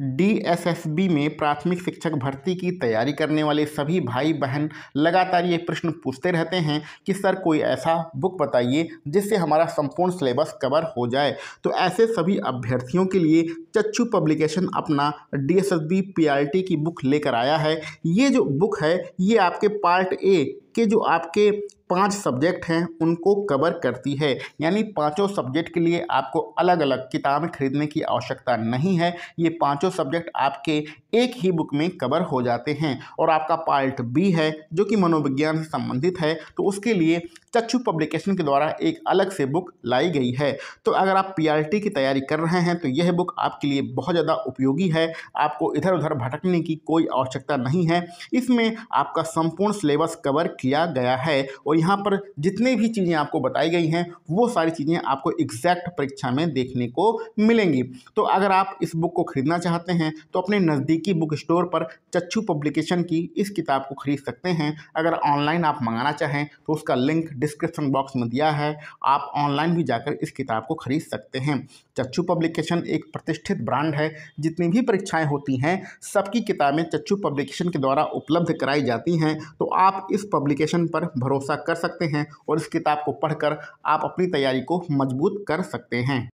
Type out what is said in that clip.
DSSB में प्राथमिक शिक्षक भर्ती की तैयारी करने वाले सभी भाई बहन लगातार ये प्रश्न पूछते रहते हैं कि सर कोई ऐसा बुक बताइए जिससे हमारा संपूर्ण सिलेबस कवर हो जाए तो ऐसे सभी अभ्यर्थियों के लिए चच्चू पब्लिकेशन अपना D S S B P R T की बुक लेकर आया है ये जो बुक है ये आपके पार्ट ए के जो आपके पांच सब्जेक्ट हैं उनको कवर करती है यानी पांचों सब्जेक्ट के लिए आपको अलग अलग किताबें खरीदने की आवश्यकता नहीं है ये पांचों सब्जेक्ट आपके एक ही बुक में कवर हो जाते हैं और आपका पार्ट बी है जो कि मनोविज्ञान से संबंधित है तो उसके लिए चक्षु पब्लिकेशन के द्वारा एक अलग से बुक लाई गई है तो अगर आप पी की तैयारी कर रहे हैं तो यह बुक आपके लिए बहुत ज़्यादा उपयोगी है आपको इधर उधर भटकने की कोई आवश्यकता नहीं है इसमें आपका संपूर्ण सिलेबस कवर किया गया है और यहाँ पर जितनी भी चीज़ें आपको बताई गई हैं वो सारी चीज़ें आपको एग्जैक्ट परीक्षा में देखने को मिलेंगी तो अगर आप इस बुक को खरीदना चाहते हैं तो अपने नज़दीकी बुक स्टोर पर चच्छू पब्लिकेशन की इस किताब को खरीद सकते हैं अगर ऑनलाइन आप मंगाना चाहें तो उसका लिंक डिस्क्रिप्शन बॉक्स में दिया है आप ऑनलाइन भी जाकर इस किताब को खरीद सकते हैं चच्छू पब्लिकेशन एक प्रतिष्ठित ब्रांड है जितनी भी परीक्षाएं होती हैं सबकी किताबें चच्छू पब्लिकेशन के द्वारा उपलब्ध कराई जाती हैं तो आप इस पब्लिक पब्लिकेशन पर भरोसा कर सकते हैं और इस किताब को पढ़कर आप अपनी तैयारी को मजबूत कर सकते हैं